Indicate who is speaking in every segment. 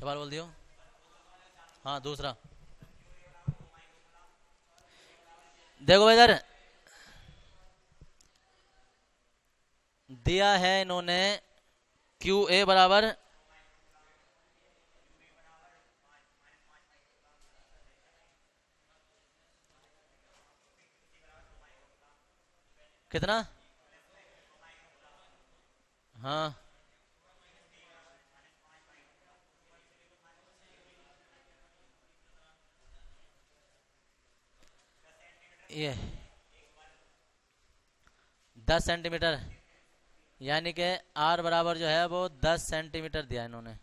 Speaker 1: सवाल बोल दियो हाँ दूसरा देखो इधर दिया है इन्होंने क्यू ए बराबर कितना हाँ ये दस सेंटीमीटर यानी के आर बराबर जो है वो दस सेंटीमीटर दिया इन्होंने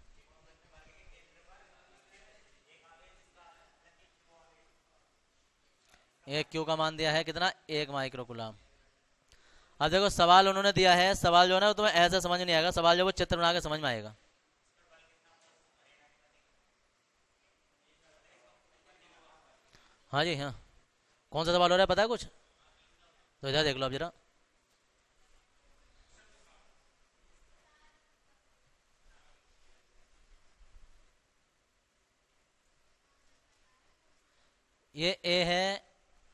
Speaker 1: एक क्यू का मान दिया है कितना एक माइक्रो गुलाम अब देखो सवाल उन्होंने दिया है सवाल जो है ना तुम्हें ऐसा समझ नहीं आएगा सवाल जो वो चित्र बना के समझ में आएगा हाँ जी हाँ कौन सा सवाल हो रहा है पता है कुछ तो इधर देख लो आप जरा ये ए है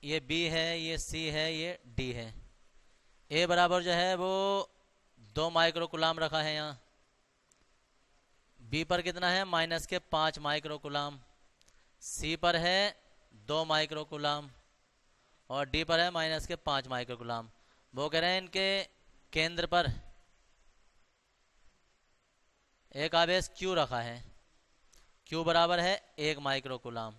Speaker 1: ये बी है ये सी है ये डी है ए बराबर जो है वो दो माइक्रो रखा है यहाँ बी पर कितना है माइनस के पाँच माइक्रो सी पर है दो माइक्रो और डी पर है माइनस के पांच माइक्रो गुलाम वो कह रहे हैं इनके केंद्र पर एक आवेश क्यू रखा है क्यू बराबर है एक माइक्रो गुलाम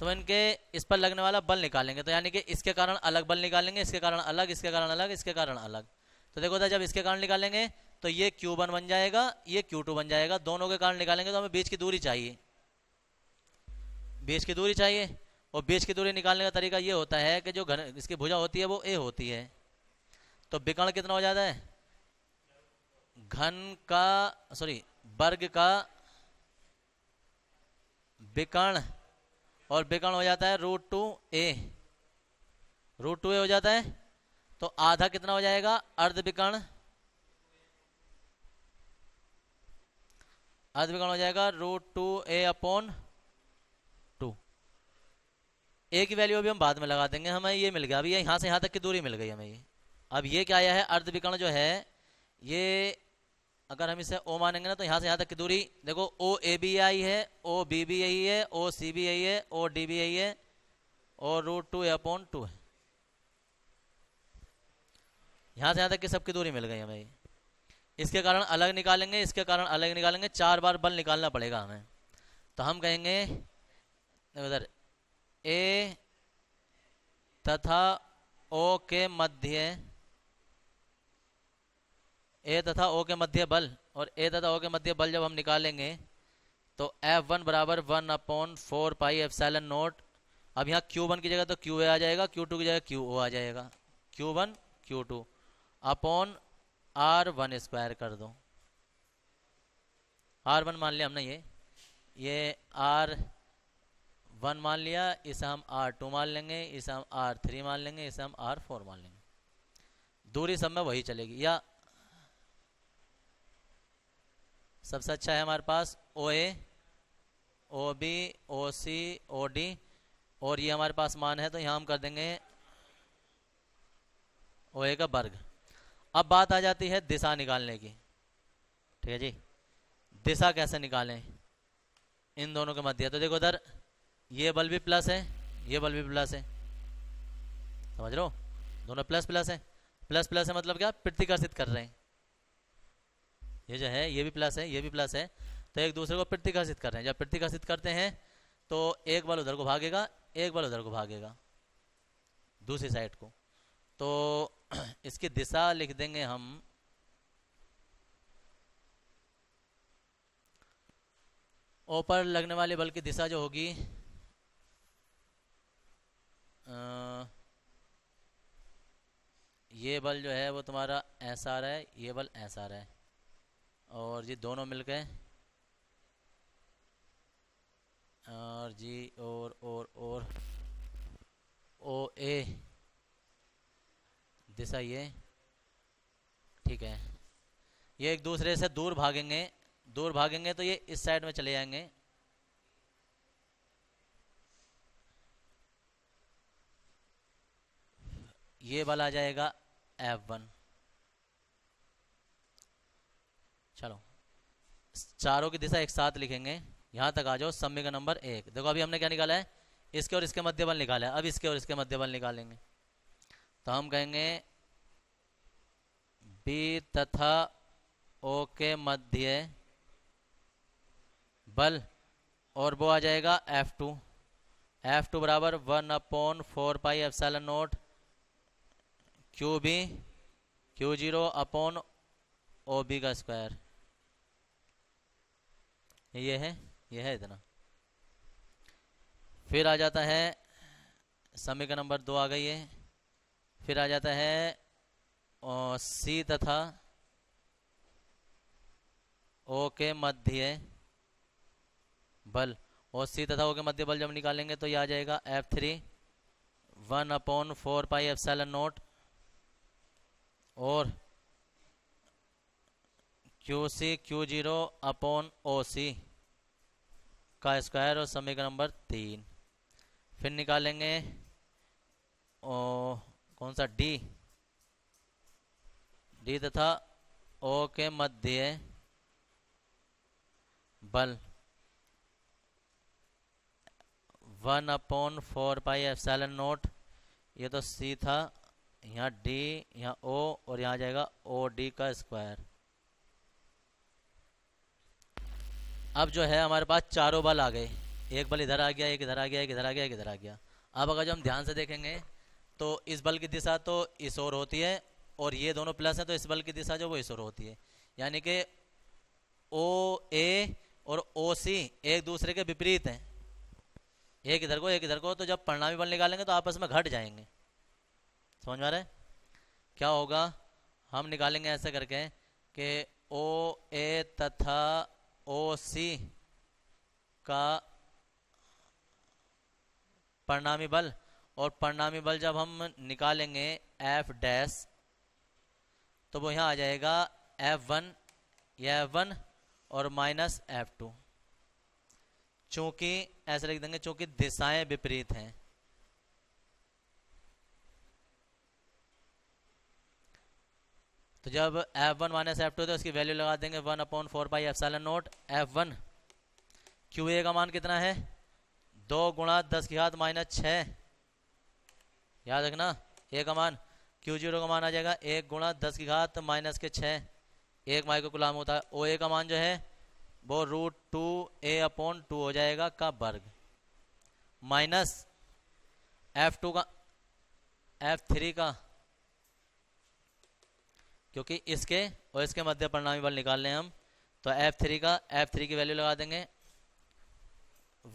Speaker 1: तो इनके इस पर लगने वाला बल निकालेंगे तो यानी कि इसके कारण अलग बल निकालेंगे इसके कारण अलग इसके कारण अलग इसके कारण अलग तो देखो था तो जब इसके कारण निकालेंगे तो ये क्यू बन जाएगा ये क्यू टू बन जाएगा दोनों के कारण निकालेंगे तो हमें बीच की दूरी चाहिए बीच की दूरी चाहिए और बीच की दूरी निकालने का तरीका ये होता है कि जो घन इसकी भुजा होती है वो ए होती है तो विकर्ण कितना हो जाता है घन का सॉरी वर्ग का विकर्ण और विकर्ण हो जाता है root two a root two a हो जाता है तो आधा कितना हो जाएगा अर्ध विकर्ण अर्ध विकर्ण हो जाएगा root two a upon a की वैल्यू अभी हम बाद में लगा देंगे हमें ये मिल गया अभी यहाँ से यहाँ तक की दूरी मिल गई हमें ये अब ये क्या आया है अर्धविकर्ण जो है ये अगर हम इसे ओ मानेंगे ना तो यहाँ से यहाँ तक की दूरी देखो ओ ए बी आई है ओ बी बी आई है ओ सी बी आई है ओ डी बी आई है और रूट टू अपॉन टू है यहाँ से यहाँ तक की सबकी दूरी मिल गई हमें ये इसके कारण अलग निकालेंगे इसके कारण अलग निकालेंगे चार बार बल निकालना पड़ेगा हमें तो हम कहेंगे ए तथा ओ के मध्य ए तथा ओ के मध्य बल और ए तथा ओ के मध्य बल जब हम निकालेंगे तो एफ वन बराबर one upon four pi epsilon naught अब यहाँ क्यू वन की जगह तो क्यू ए आ जाएगा क्यू टू की जगह क्यू ओ आ जाएगा q one q two upon r one square कर दो आर वन मान लिया हमने ये ये आर वन मान लिया इसे हम आर टू मान लेंगे इसे हम आर थ्री मान लेंगे इसे हम आर फोर मान लेंगे दूरी सब में वही चलेगी या सबसे अच्छा है हमारे पास ओ ए ओ बी ओ सी ओ डी और ये हमारे पास मान है तो यहाँ हम कर देंगे ओ ए का वर्ग अब बात आ जाती है दिशा निकालने की ठीक है जी दिशा कैसे निकालें इन दोनों के मध्य तो देखो उधर ये बल्ब भी प्लस है ये बल्ब भी प्लस है समझ रहे हो दोनों प्लस प्लस है प्लस प्लस है मतलब क्या प्रतिकर्षित कर रहे हैं ये जो है ये भी प्लस है ये भी प्लस है तो एक दूसरे को प्रतिकर्षित कर रहे हैं जब प्रतिकर्षित करते हैं तो एक बल उधर को भागेगा एक बल उधर को भागेगा दूसरी साइड को तो इसकी दिशा लिख देंगे हम ऊपर लगने वाले बल की दिशा जो होगी ये बल जो है वो तुम्हारा एस आर है ये बल एस आर है और ये दोनों मिल गए और जी और और और ओ ए दिशा ये ठीक है ये एक दूसरे से दूर भागेंगे दूर भागेंगे तो ये इस साइड में चले जाएंगे ये वाला आ जाएगा एफ वन चलो चारों की दिशा एक साथ लिखेंगे यहां तक आ जाओ सम्मी का नंबर एक देखो अभी हमने क्या निकाला है इसके और इसके मध्य बल निकाला है अब इसके और इसके मध्य बल निकालेंगे तो हम कहेंगे बी तथा ओ के मध्य बल और वो आ जाएगा F2 F2 बराबर one upon four pi epsilon naught q b q zero upon o b का स्क्वायर ये है ये है इतना फिर आ जाता है समीकरण नंबर दो आ गई है फिर आ जाता है सी तथा ओ के मध्य बल और सी तथा ओ के मध्य बल जब निकालेंगे तो ये आ जाएगा f three one upon four pi epsilon naught और q c q zero upon o c का स्क्वायर और समीकरण नंबर तीन फिर निकालेंगे ओ, कौन सा डी डी तथा ओ के मध्य बल one upon four pi f naught ये तो सी था यहाँ डी यहाँ ओ और यहाँ जाएगा ओ डी का स्क्वायर अब जो है हमारे पास चारों बल आ गए एक बल इधर आ गया एक इधर आ गया एक इधर आ गया एक इधर आ गया अब अगर जो हम ध्यान से देखेंगे तो इस बल की दिशा तो इस ओर होती है और ये दोनों प्लस है तो इस बल की दिशा जो वो इस ओर होती है यानी कि ओ ए और ओ सी एक दूसरे के विपरीत हैं एक इधर को एक इधर को तो जब परिणामी बल निकालेंगे तो आपस में घट जाएंगे समझ में आ रहा है क्या होगा हम निकालेंगे ऐसे करके कि ओ ए तथा ओ सी का परिणामी बल और परिणामी बल जब हम निकालेंगे एफ डैश तो वो यहाँ आ जाएगा एफ वन या एफ वन और माइनस एफ टू चूँकि ऐसे लिख देंगे चूँकि दिशाएं विपरीत हैं तो जब f one minus f two तो उसकी वैल्यू लगा देंगे one upon four by epsilon naught f one q a का मान कितना है दो गुणा दस की घात माइनस छः याद रखना ए का मान क्यू जीरो का मान आ जाएगा एक गुणा दस की घात माइनस के छः एक माइक्रो गुलाम होता है ओ ए का मान जो है वो root two a upon two हो जाएगा का वर्ग माइनस एफ टू का एफ थ्री का क्योंकि इसके और इसके मध्य परिणामी बल निकाल लें हम तो एफ थ्री का एफ थ्री की वैल्यू लगा देंगे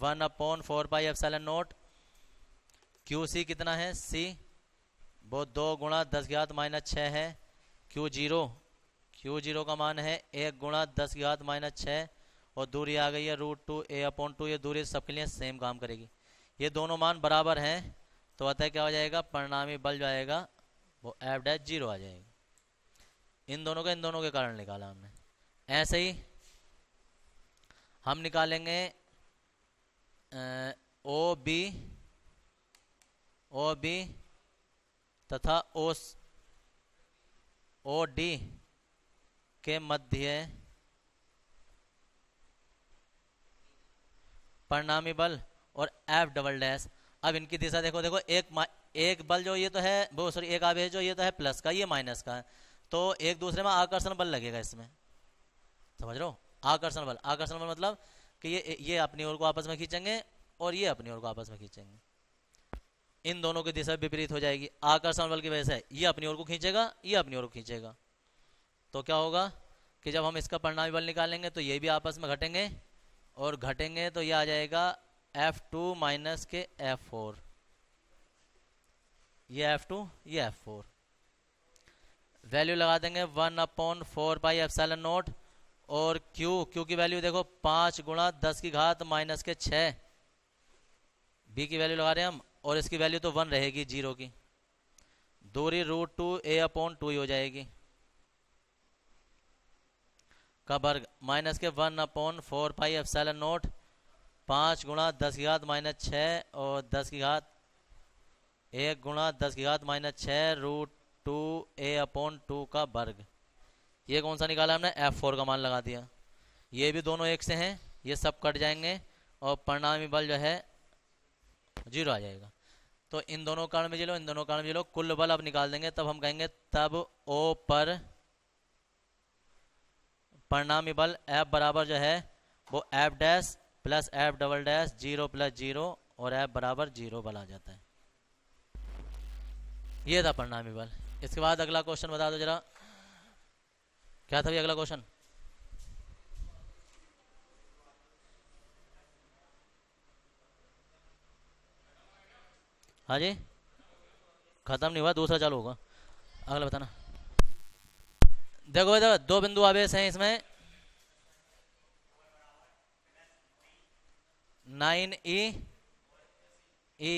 Speaker 1: one upon four pi epsilon naught q c कितना है सी वो दो गुणा दस ज्ञात माइनस छः है क्यू जीरो क्यू जीरो का मान है एक गुणा दस ज्ञात माइनस छः और दूरी आ गई है root two a upon two ये दूरी सबके लिए सेम काम करेगी ये दोनों मान बराबर हैं तो अतः क्या हो जाएगा परिणामी बल जो आएगा वो एफ डैश जीरो आ जाएगा इन दोनों का इन दोनों के कारण निकाला हमने ऐसे ही हम निकालेंगे ओ बी ओ बी तथा ओ ओ डी के मध्य परिणामी बल और एफ डबल डैश अब इनकी दिशा देखो देखो एक एक बल जो ये तो है वो सॉरी एक आवेश जो ये तो है प्लस का ये माइनस का है तो एक दूसरे में आकर्षण बल लगेगा इसमें समझ रहे हो आकर्षण बल आकर्षण बल मतलब कि ये ये अपनी ओर को आपस में खींचेंगे और ये अपनी ओर को आपस में खींचेंगे इन दोनों की दिशा विपरीत हो जाएगी आकर्षण बल की वजह से ये अपनी ओर को खींचेगा ये अपनी ओर को खींचेगा तो क्या होगा कि जब हम इसका परिणामी बल निकालेंगे तो ये भी आपस में घटेंगे और घटेंगे तो ये आ जाएगा एफ टू माइनस के एफ फोर ये एफ टू ये एफ फोर वैल्यू लगा देंगे one upon four by epsilon naught और क्यू क्यू की वैल्यू देखो पाँच गुणा दस की घात माइनस के छः बी की वैल्यू लगा रहे हैं हम और इसकी वैल्यू तो वन रहेगी जीरो की दूरी root two a upon two ही हो जाएगी का वर्ग माइनस के one upon four pi epsilon naught पाँच गुणा दस की घात माइनस छः और दस की घात एक गुणा दस की घात माइनस छः root two a upon two का वर्ग ये कौन सा निकाला हमने एफ फोर का मान लगा दिया ये भी दोनों एक से हैं ये सब कट जाएंगे और परिणामी बल जो है जीरो आ जाएगा तो इन दोनों कारण में जी लो इन दोनों कारण में जी लो कुल बल अब निकाल देंगे तब हम कहेंगे तब ओ पर परिणामी बल एफ बराबर जो है वो f dash plus f double dash zero plus zero और एफ बराबर जीरो बल आ जाता है ये था परिणामी बल इसके बाद अगला क्वेश्चन बता दो जरा क्या था अगला क्वेश्चन हाँ जी खत्म नहीं हुआ दूसरा चालू होगा अगला बताना देखो देखो दो बिंदु आवेश हैं इसमें नाइन ई ई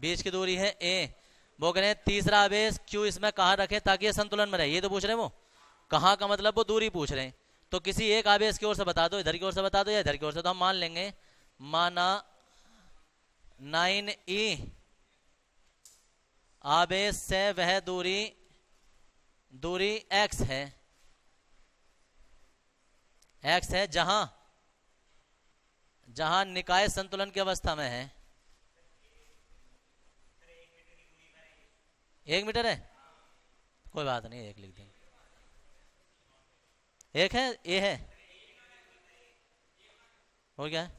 Speaker 1: बीच की दूरी है ए वो कह रहे हैं तीसरा आवेश क्यों इसमें कहाँ रखें ताकि ये संतुलन में रहे ये तो पूछ रहे हैं वो कहाँ का मतलब वो दूरी पूछ रहे हैं तो किसी एक आवेश की ओर से बता दो इधर की ओर से बता दो या इधर की ओर से तो हम मान लेंगे माना नाइन ई आवेश से वह दूरी दूरी एक्स है एक्स है जहां जहां निकाय संतुलन की अवस्था में है एक मीटर है कोई बात नहीं एक लिख देंगे एक है ए है हो क्या है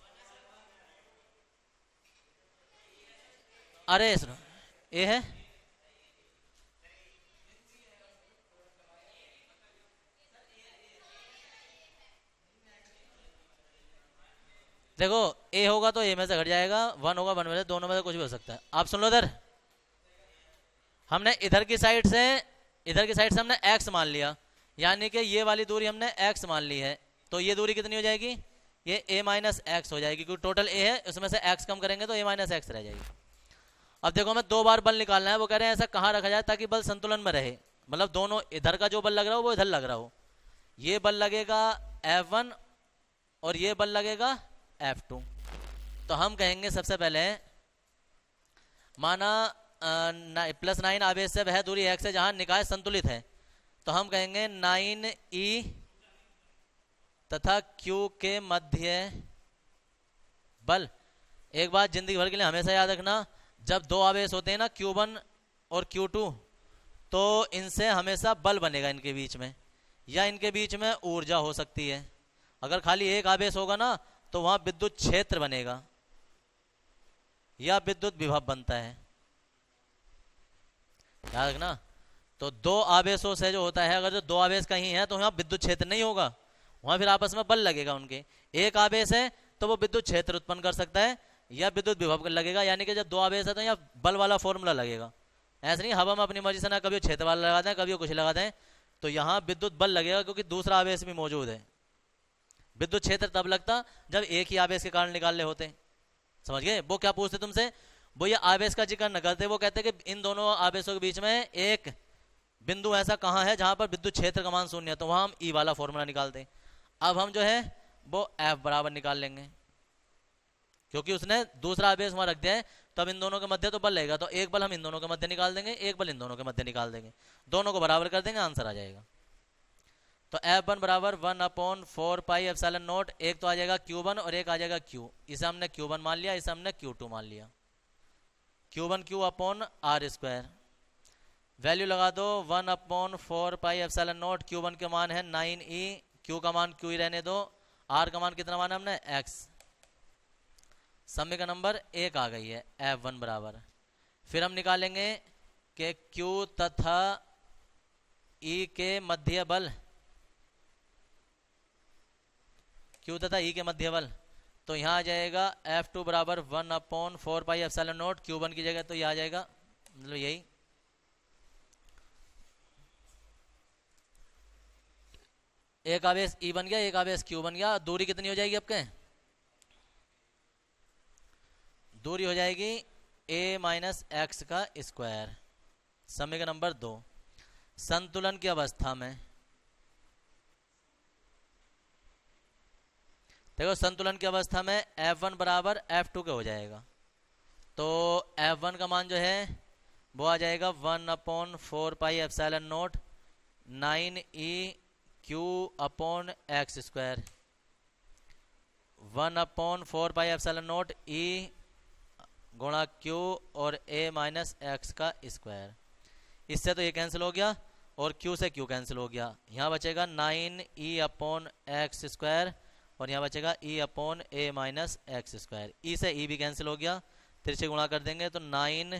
Speaker 1: अरे सुनो ए है देखो ए होगा तो ए में से घट जाएगा वन होगा वन में से दोनों में से कुछ भी हो सकता है आप सुन लो इधर हमने इधर की साइड से इधर की साइड से हमने एक्स मान लिया यानी कि ये वाली दूरी हमने एक्स मान ली है तो ये दूरी कितनी हो जाएगी ये ए माइनस एक्स हो जाएगी क्योंकि टोटल ए है उसमें से एक्स कम करेंगे तो ए माइनस एक्स रह जाएगी अब देखो हमें दो बार बल निकालना है वो कह रहे हैं ऐसा कहाँ रखा जाए ताकि बल संतुलन में रहे मतलब दोनों इधर का जो बल लग रहा हो वो इधर लग रहा हो ये बल लगेगा एफ वन और ये बल लगेगा एफ टू तो हम कहेंगे सबसे पहले माना प्लस नाइन आवेश से वह दूरी है जहां निकाय संतुलित है तो हम कहेंगे नाइन ई तथा क्यू के मध्य बल एक बात जिंदगी भर के लिए हमेशा याद रखना जब दो आवेश होते हैं ना क्यू वन और क्यू टू तो इनसे हमेशा बल बनेगा इनके बीच में या इनके बीच में ऊर्जा हो सकती है अगर खाली एक आवेश होगा ना तो वहां विद्युत क्षेत्र बनेगा या विद्युत विभव बनता है याद रखना तो दो आवेशों से जो होता है अगर जो दो आवेश कहीं है तो यहाँ विद्युत क्षेत्र नहीं होगा वहां फिर आपस में बल लगेगा उनके एक आवेश है तो वो विद्युत क्षेत्र उत्पन्न कर सकता है या विद्युत विभव लगेगा यानी कि जब दो आवेश है तो यहाँ बल वाला फॉर्मूला लगेगा ऐसे नहीं हवा में अपनी मर्जी से ना कभी क्षेत्र वाला लगा दें कभी कुछ लगा दें तो यहाँ विद्युत बल लगेगा क्योंकि दूसरा आवेश भी मौजूद है विद्युत क्षेत्र तब लगता जब एक ही आवेश के कारण निकालने होते समझ गए वो क्या पूछते तुमसे वो ये आवेश का जिक्र न करते वो कहते हैं कि इन दोनों आवेशों के बीच में एक बिंदु ऐसा कहाँ है जहां पर विद्युत क्षेत्र का मान शून्य है तो वहां हम ई e वाला फॉर्मूला निकालते हैं अब हम जो है वो एफ बराबर निकाल लेंगे क्योंकि उसने दूसरा आवेश वहां रख दिया है तब इन दोनों के मध्य तो बल लेगा तो एक बल हम इन दोनों के मध्य निकाल देंगे एक बल इन दोनों के मध्य निकाल देंगे दोनों को बराबर कर देंगे आंसर आ जाएगा तो एफ वन बराबर one upon four pi f naught एक तो आ जाएगा क्यू वन और एक आ जाएगा क्यू इसे हमने क्यू वन मान लिया इसे हमने क्यू टू मान लिया q one q upon r square value लगा दो one upon four pi epsilon naught q one के मान है नाइन ई क्यू का मान क्यू ही e रहने दो आर का मान कितना माना हमने एक्स समय का नंबर एक आ गई है एफ वन बराबर फिर हम निकालेंगे कि क्यू तथा ई e के मध्य बल क्यू तथा ई e के मध्य बल तो यहाँ आ जाएगा एफ टू बराबर one upon four pi epsilon naught q one की जगह तो यहाँ आ जाएगा मतलब यही एक आवेश ई e बन गया एक आवेश क्यू बन गया दूरी कितनी हो जाएगी आपके दूरी हो जाएगी ए माइनस एक्स का स्क्वायर समय का नंबर दो संतुलन की अवस्था में देखो संतुलन की अवस्था में एफ वन बराबर एफ टू के हो जाएगा तो एफ वन का मान जो है वो आ जाएगा one upon four pi epsilon naught nine e q upon x square one upon four pi epsilon naught e गुणा क्यू और ए माइनस एक्स का स्क्वायर इससे तो ये कैंसिल हो गया और क्यू से क्यू कैंसिल हो गया यहाँ बचेगा nine e upon x square और यहाँ बचेगा e upon a minus x square e से ई e भी कैंसिल हो गया तिरछे गुणा कर देंगे तो नाइन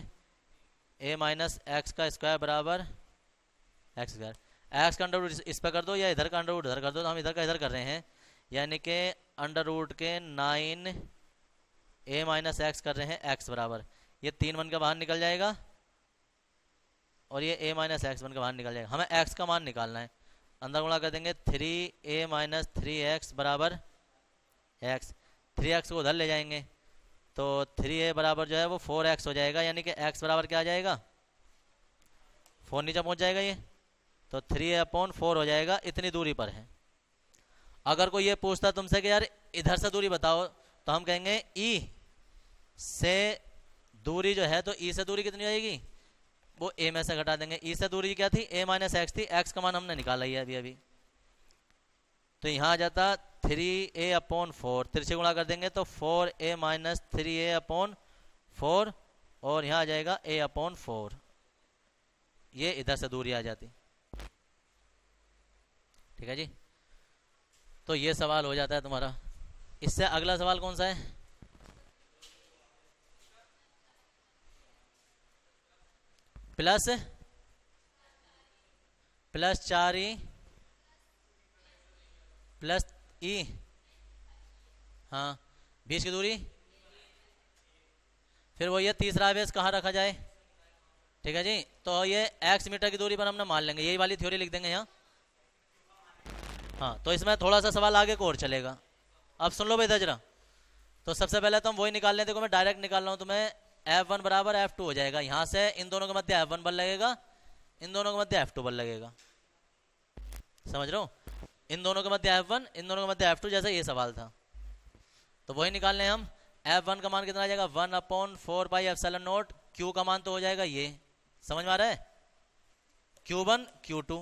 Speaker 1: ए माइनस एक्स का स्क्वायर बराबर एक्स स्क्वायर एक्स का अंडर रूट इस पर कर दो या इधर का अंडर रूट इधर कर दो तो हम इधर का इधर कर रहे हैं यानी कि अंडर रूट के नाइन ए माइनस एक्स कर रहे हैं एक्स बराबर ये तीन वन का बाहर निकल जाएगा और ये ए माइनस एक्स वन का बाहर निकल जाएगा हमें एक्स का मान निकालना है अंदर गुणा कर देंगे three a minus three x बराबर एक्स थ्री एक्स को उधर ले जाएंगे तो थ्री ए बराबर जो है वो फोर एक्स हो जाएगा यानी कि एक्स बराबर क्या आ जाएगा फोर नीचे पहुंच जाएगा ये तो थ्री ए अपॉन फोर हो जाएगा इतनी दूरी पर है अगर कोई ये पूछता तुमसे कि यार इधर से दूरी बताओ तो हम कहेंगे ई e से दूरी जो है तो ई e से दूरी कितनी जाएगी वो ए में से घटा देंगे ई e से दूरी क्या थी ए माइनस एक्स थी एक्स का मान हमने निकाला ही है अभी अभी तो यहाँ आ जाता three a upon four three से गुणा कर देंगे तो four a minus three a upon four और यहाँ आ जाएगा ए अपॉन फोर ये इधर से दूरी आ जाती ठीक है जी तो ये सवाल हो जाता है तुम्हारा इससे अगला सवाल कौन सा है प्लस प्लस चार ई प्लस ई हाँ बीस की दूरी फिर वो ये तीसरा आवेश कहाँ रखा जाए ठीक है जी तो ये एक्स मीटर की दूरी पर हम ना मान लेंगे यही वाली थ्योरी लिख देंगे यहाँ हाँ तो इसमें थोड़ा सा सवाल आगे को और चलेगा अब सुन लो भाई दजरा तो सबसे पहले तो हम वही निकाल लेते देखो मैं डायरेक्ट निकाल रहा हूँ तुम्हें एफ वन बराबर एफ टू हो जाएगा यहाँ से इन दोनों के मध्य एफ वन बल लगेगा इन दोनों के मध्य एफ टू बल लगेगा समझ रहा हूँ इन दोनों के मध्य एफ इन दोनों के मध्य एफ जैसा ये सवाल था तो वही निकाल लें हम एफ वन का मान कितना आ जाएगा one upon four by epsilon naught q का मान तो हो जाएगा ये समझ में आ रहा है क्यू वन क्यू टू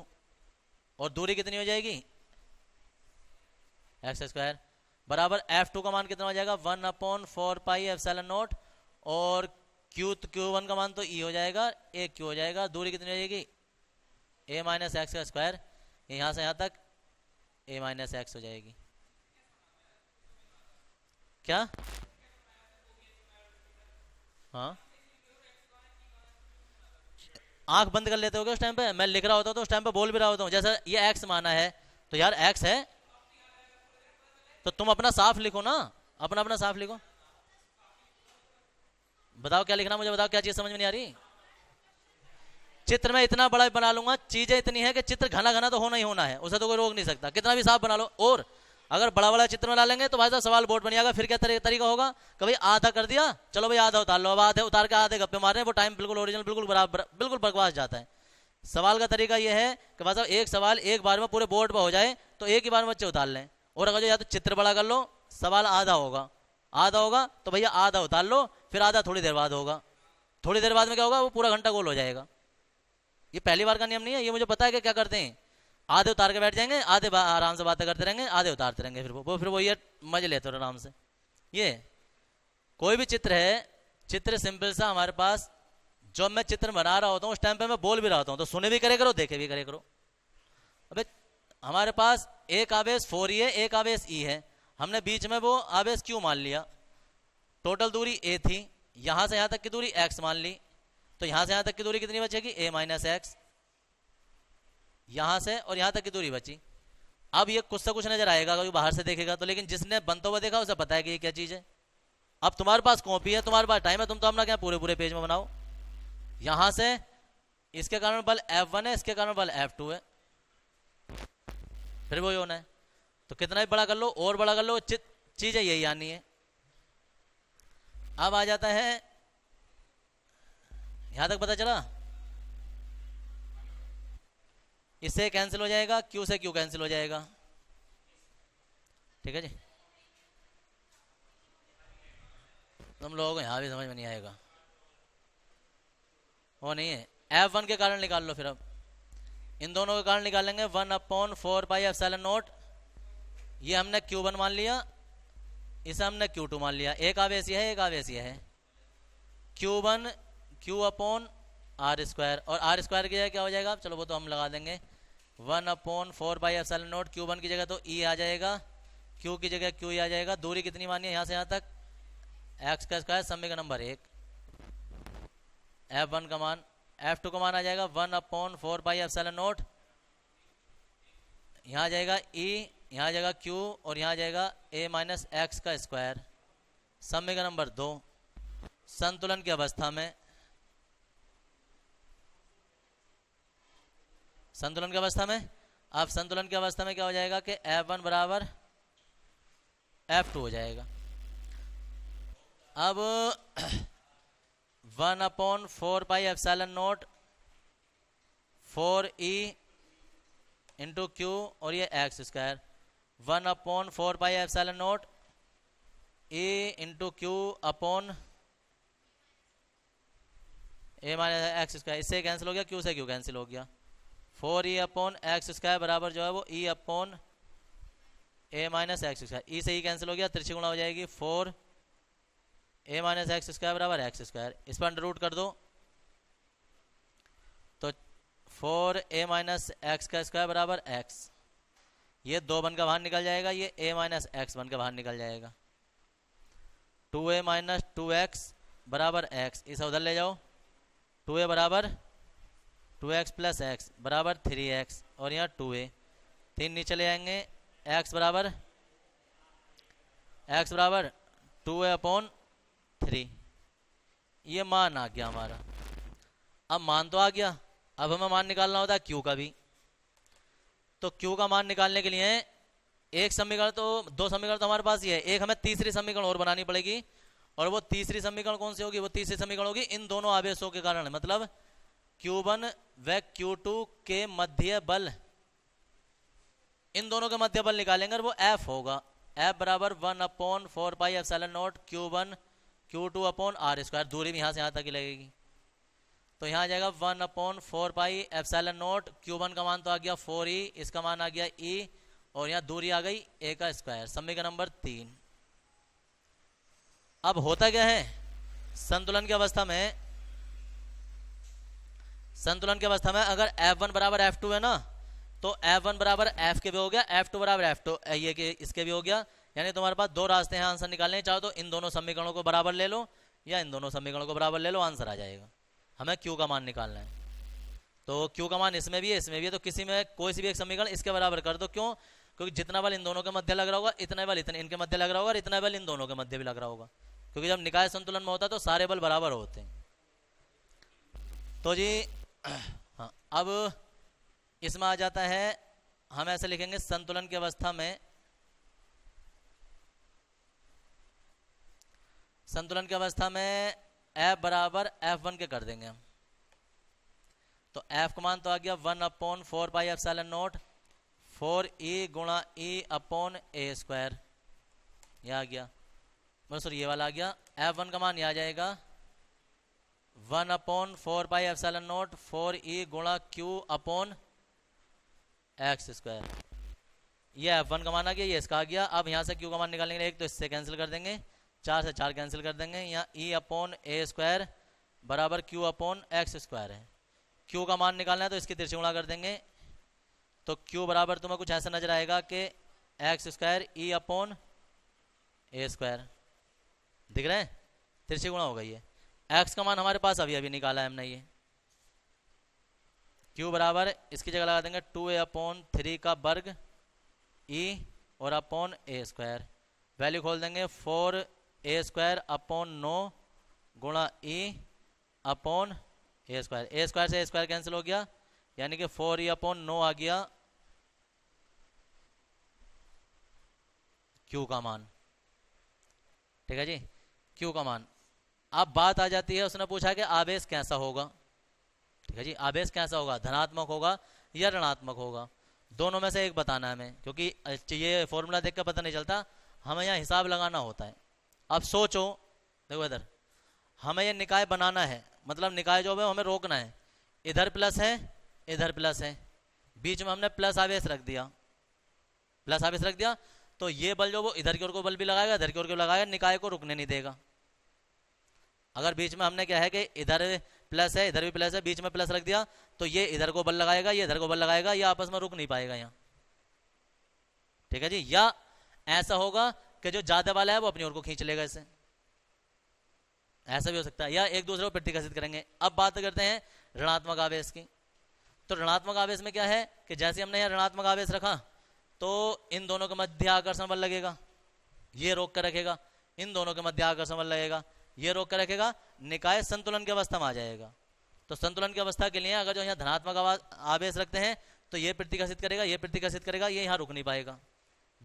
Speaker 1: और दूरी कितनी हो जाएगी एक्स स्क्वायर बराबर एफ टू का मान कितना हो जाएगा one upon four pi epsilon naught और क्यू क्यू वन का मान तो ई e हो जाएगा ए क्यू हो जाएगा दूरी कितनी हो जाएगी ए माइनस एक्स का स्क्वायर यहाँ से यहाँ तक ए माइनस एक्स हो जाएगी क्या हाँ आंख बंद कर लेते हो उस टाइम पे मैं लिख रहा होता हूँ तो उस टाइम पे बोल भी रहा होता हूँ जैसे ये एक्स माना है तो यार एक्स है तो तुम अपना साफ लिखो ना अपना अपना साफ लिखो बताओ क्या लिखना मुझे बताओ क्या चीज समझ में नहीं आ रही चित्र में इतना बड़ा बना लूंगा चीजें इतनी है कि चित्र घना घना तो होना ही होना है उसे तो कोई रोक नहीं सकता कितना भी साफ बना लो और अगर बड़ा बड़ा चित्र बना लेंगे तो भाई साहब सवाल बोर्ड बनिएगा फिर क्या तरीका होगा कभी आधा कर दिया चलो भाई आधा उतार लो अब आधे उतार के आधे गप्पे मारे वो टाइम बिल्कुल ओरिजिनल बिल्कुल बराबर बिल्कुल बकवास जाता है सवाल का तरीका यह है कि भाई साहब एक सवाल एक बार में पूरे बोर्ड पर हो जाए तो एक ही बार में बच्चे उतार लें और अगर जो या तो चित्र बड़ा कर लो सवाल आधा होगा आधा होगा तो भैया आधा उतार लो फिर आधा थोड़ी देर बाद होगा थोड़ी देर बाद में क्या होगा वो पूरा घंटा गोल हो जाएगा ये पहली बार का नियम नहीं है ये मुझे पता है कि क्या करते हैं आधे उतार के बैठ जाएंगे आधे आराम से बातें करते रहेंगे आधे उतारते रहेंगे फिर वो, फिर वो ये मजे लेते आराम से ये कोई भी चित्र है चित्र सिंपल सा हमारे पास जब मैं चित्र बना रहा होता हूँ उस टाइम पे मैं बोल भी रहा होता हूँ तो सुने भी करे करो देखे भी करे करो अबे हमारे पास एक आवेश फोर ई है एक आवेश ई है हमने बीच में वो आवेश क्यों मान लिया टोटल दूरी ए थी यहाँ से यहाँ तक की दूरी एक्स मान ली तो यहां से यहां तक की दूरी कितनी बचेगी ए माइनस एक्स यहां से और यहां तक की दूरी बची अब ये कुछ से कुछ नजर आएगा अगर बाहर से देखेगा तो लेकिन जिसने बनता हुआ देखा उसे पता है कि ये क्या चीज है अब तुम्हारे पास कॉपी है तुम्हारे पास टाइम है तुम तो अपना क्या पूरे पूरे पेज में बनाओ यहां से इसके कारण बल एफ वन है इसके कारण बल एफ टू है फिर वही होना है तो कितना भी बड़ा कर लो और बड़ा कर लो चीज है यही आनी है अब आ जाता है यहां तक पता चला इससे कैंसिल हो जाएगा क्यू से क्यू कैंसिल हो जाएगा ठीक है जी तुम लोगों को यहां भी समझ में नहीं आएगा वो नहीं है एफ वन के कारण निकाल लो फिर अब इन दोनों के कारण निकालेंगे one upon four by epsilon naught ये हमने क्यू वन मान लिया इसे हमने क्यू टू मान लिया एक आवेश है एक आवेश है q one q upon r square और आर स्क्वायर की जगह क्या हो जाएगा चलो वो तो हम लगा देंगे one upon four by f naught q one की जगह तो ई e आ जाएगा क्यू की जगह क्यू ई e आ जाएगा दूरी कितनी मानी है यहाँ से यहाँ तक एक्स का स्क्वायर समय का नंबर एक एफ वन का मान एफ टू का मान आ जाएगा one upon four by f naught यहाँ जाएगा ई e, यहाँ जाएगा क्यू और यहाँ जाएगा ए माइनस एक्स का स्क्वायर समय का नंबर दो संतुलन की अवस्था में संतुलन की अवस्था में अब संतुलन की अवस्था में क्या हो जाएगा कि एफ वन बराबर एफ टू हो जाएगा अब one upon four pi epsilon naught four e into q और ये x square one upon four pi epsilon naught a into q upon a minus x square इससे cancel हो गया q से q cancel हो गया four ई upon x square बराबर जो है वो e upon a minus x square e से ई कैंसिल हो गया त्रिशुगुणा हो जाएगी four a minus x square बराबर एक्स स्क्वायर इस पर रूट कर दो तो फोर ए माइनस एक्स का स्क्वायर बराबर एक्स ये दो बन का बाहर निकल जाएगा ये ए माइनस एक्स बन का बाहर निकल जाएगा two a minus two x बराबर एक्स इसे उधर ले जाओ टू ए बराबर टू एक्स प्लस एक्स बराबर थ्री एक्स और यहाँ टू ए तीन नीचे ले आएंगे एक्स बराबर एक्स बराबर टू ए अपॉन थ्री ये मान आ गया हमारा अब मान तो आ गया अब हमें मान निकालना होता है क्यू का भी तो क्यू का मान निकालने के लिए एक समीकरण तो दो समीकरण तो हमारे पास ही है एक हमें तीसरी समीकरण और बनानी पड़ेगी और वो तीसरी समीकरण कौन सी होगी वो तीसरी समीकरण होगी इन दोनों आवेशों के कारण मतलब Q1 व Q2 के मध्य बल इन दोनों के मध्य बल निकालेंगे और वो F होगा F बराबर one upon four pi epsilon naught q one q two upon r square दूरी भी यहाँ से यहाँ तक ही लगेगी तो यहाँ आ जाएगा one upon four pi epsilon naught q one का मान तो आ गया फोर ई e, इसका मान आ गया ई e, और यहाँ दूरी आ गई ए का स्क्वायर समी का नंबर तीन अब होता क्या है संतुलन की अवस्था में संतुलन की अवस्था में अगर एफ वन बराबर एफ टू है ना तो एफ वन बराबर एफ के भी हो गया एफ टू बराबर एफ टू ये के इसके भी हो गया यानी तुम्हारे पास दो रास्ते हैं आंसर निकालने चाहो तो इन दोनों समीकरणों को बराबर ले लो या इन दोनों समीकरणों को बराबर ले लो आंसर आ जाएगा हमें क्यू का मान निकालना है तो क्यू का मान इसमें भी है इसमें भी है तो किसी में कोई सी भी एक समीकरण इसके बराबर कर दो क्यों क्योंकि जितना बल इन दोनों के मध्य लग रहा होगा इतना बल इतने इनके मध्य लग रहा होगा और इतना बल इन दोनों के मध्य भी लग रहा होगा क्योंकि जब निकाय संतुलन में होता है तो सारे बल बराबर होते हैं तो जी अब इसमें आ जाता है हम ऐसे लिखेंगे संतुलन की अवस्था में संतुलन की अवस्था में एफ बराबर एफ वन के कर देंगे हम तो एफ का मान तो आ गया one upon four by epsilon naught four ई गुणा ई अपॉन ए स्क्वायर यह आ गया बस मतलब ये वाला आ गया एफ वन का मान यह आ जाएगा one upon four by epsilon naught four ई गुणा क्यू अपॉन एक्स स्क्वायर ये एफ वन का मान आ गया ये इसका आ गया अब यहाँ से क्यू का मान निकालेंगे एक तो इससे कैंसिल कर देंगे चार से चार कैंसिल कर देंगे यहाँ ई अपॉन ए स्क्वायर बराबर क्यू अपॉन एक्स स्क्वायर है क्यू का मान निकालना है तो इसकी गुणा कर देंगे तो क्यू बराबर तुम्हें कुछ ऐसा नजर आएगा कि X square E upon A square दिख रहे हैं त्रिशुणा हो गई है एक्स का मान हमारे पास अभी अभी निकाला है हमने ये क्यू बराबर इसकी जगह लगा देंगे टू ए अपॉन थ्री का वर्ग ई e और अपॉन ए स्क्वायर वैल्यू खोल देंगे four A square upon no गुणा ई upon A square A square से ए स्क्वायर कैंसिल हो गया यानी कि फोर ई अपॉन नो आ गया क्यू का मान ठीक है जी क्यू का मान अब बात आ जाती है उसने पूछा कि आवेश कैसा होगा ठीक है जी आवेश कैसा होगा धनात्मक होगा या ऋणात्मक होगा दोनों में से एक बताना है हमें क्योंकि ये फॉर्मूला देख कर पता नहीं चलता हमें यहाँ हिसाब लगाना होता है अब सोचो देखो इधर हमें ये निकाय बनाना है मतलब निकाय जो है हमें रोकना है इधर प्लस है इधर प्लस है बीच में हमने प्लस आवेश रख दिया प्लस आवेश रख दिया तो ये बल जो वो इधर की ओर को बल भी लगाएगा इधर की ओर को लगाएगा निकाय को रुकने नहीं देगा अगर बीच में हमने क्या है कि इधर प्लस है इधर भी प्लस है बीच में प्लस रख दिया तो ये इधर को बल लगाएगा ये इधर को बल लगाएगा ये आपस में रुक नहीं पाएगा यहाँ ठीक है जी या ऐसा होगा कि जो ज्यादा वाला है वो अपनी ओर को खींच लेगा इसे ऐसा भी हो सकता है या एक दूसरे को प्रतिकर्षित करेंगे अब बात करते हैं ऋणात्मक आवेश की तो ऋणात्मक आवेश में क्या है कि जैसे हमने यहाँ ऋणात्मक आवेश रखा तो इन दोनों के मध्य आकर्षण बल लगेगा ये रोक कर रखेगा इन दोनों के मध्य आकर्षण बल लगेगा ये रोक कर रखेगा निकाय संतुलन की अवस्था में आ जाएगा तो संतुलन की अवस्था के लिए अगर जो यहाँ धनात्मक आवेश रखते हैं तो ये प्रतिकर्षित करेगा ये प्रतिकर्षित करेगा ये यहाँ रुक नहीं पाएगा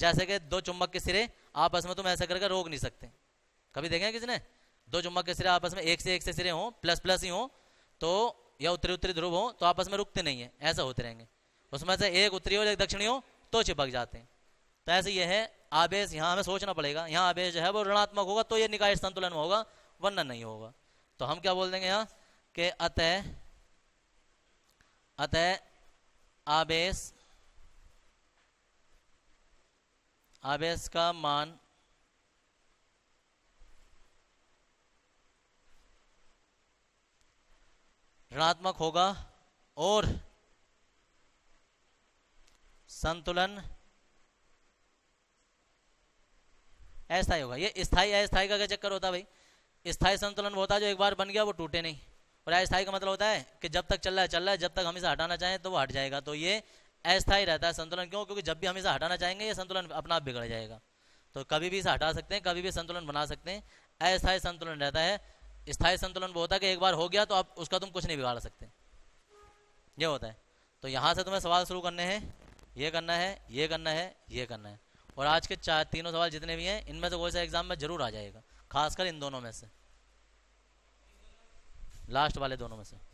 Speaker 1: जैसे कि दो चुंबक के सिरे आपस में तुम ऐसा करके रोक नहीं सकते कभी देखें किसने दो चुंबक के सिरे आपस में एक से एक से सिरे हों प्लस प्लस ही हों तो या उत्तरी उत्तरी ध्रुव हो तो आपस में रुकते नहीं है ऐसा होते रहेंगे उसमें से एक उत्तरी हो एक दक्षिणी हो तो चिपक जाते हैं तो ऐसे यह है आवेश यहाँ हमें सोचना पड़ेगा यहाँ आवेश जो है वो ऋणात्मक होगा तो ये निकाय संतुलन में होगा वरना नहीं होगा तो हम क्या बोल देंगे यहाँ के अतः अतः आवेश आवेश का मान ऋणात्मक होगा और संतुलन ऐसा ही होगा ये स्थाई अस्थाई का क्या चक्कर होता भाई स्थायी संतुलन वो होता है जो एक बार बन गया वो टूटे नहीं और अस्थायी का मतलब होता है कि जब तक चल रहा है चल रहा है जब तक हम इसे हटाना चाहें तो वो हट जाएगा तो ये अस्थायी रहता है संतुलन क्यों क्योंकि जब भी हम इसे हटाना चाहेंगे ये संतुलन अपना आप बिगड़ जाएगा तो कभी भी इसे हटा सकते हैं कभी भी संतुलन बना सकते हैं अस्थायी संतुलन रहता है स्थायी संतुलन वो होता है कि एक बार हो गया तो आप उसका तुम कुछ नहीं बिगाड़ सकते ये होता है तो यहाँ से तुम्हें सवाल शुरू करने हैं ये करना है ये करना है ये करना है और आज के चार तीनों सवाल जितने भी हैं इनमें से कोई सा एग्जाम में जरूर आ जाएगा खासकर इन दोनों में से लास्ट वाले दोनों में से